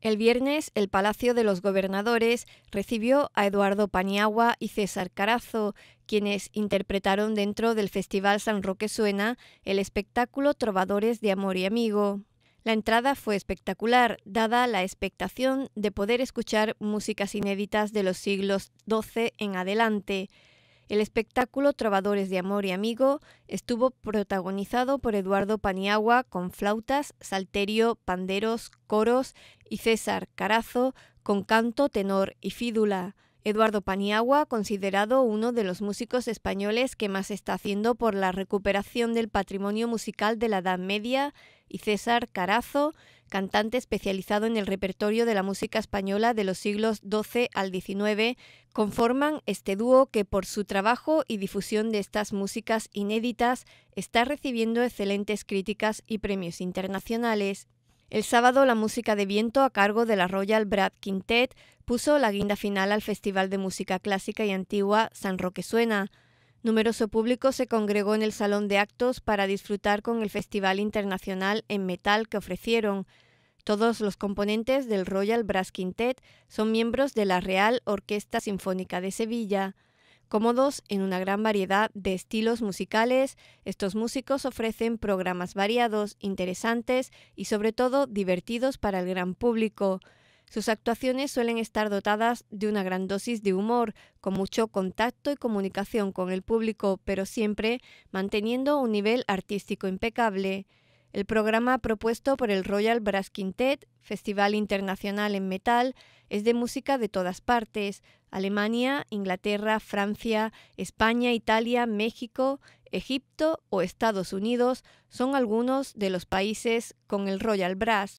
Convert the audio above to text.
El viernes, el Palacio de los Gobernadores recibió a Eduardo Paniagua y César Carazo, quienes interpretaron dentro del Festival San Roque Suena el espectáculo Trovadores de Amor y Amigo. La entrada fue espectacular, dada la expectación de poder escuchar músicas inéditas de los siglos XII en adelante. El espectáculo Trovadores de Amor y Amigo estuvo protagonizado por Eduardo Paniagua con flautas, salterio, panderos, coros y César Carazo con canto, tenor y fídula. Eduardo Paniagua, considerado uno de los músicos españoles que más está haciendo por la recuperación del patrimonio musical de la Edad Media, y César Carazo, cantante especializado en el repertorio de la música española de los siglos XII al XIX, conforman este dúo que por su trabajo y difusión de estas músicas inéditas está recibiendo excelentes críticas y premios internacionales. El sábado la música de viento a cargo de la Royal Brad Quintet puso la guinda final al Festival de Música Clásica y Antigua San Roque Suena. Numeroso público se congregó en el Salón de Actos para disfrutar con el Festival Internacional en Metal que ofrecieron. Todos los componentes del Royal Brass Quintet son miembros de la Real Orquesta Sinfónica de Sevilla cómodos en una gran variedad de estilos musicales, estos músicos ofrecen programas variados, interesantes y sobre todo divertidos para el gran público. Sus actuaciones suelen estar dotadas de una gran dosis de humor, con mucho contacto y comunicación con el público, pero siempre manteniendo un nivel artístico impecable el programa propuesto por el Royal Brass Quintet, Festival Internacional en Metal, es de música de todas partes, Alemania, Inglaterra, Francia, España, Italia, México, Egipto o Estados Unidos son algunos de los países con el Royal Brass.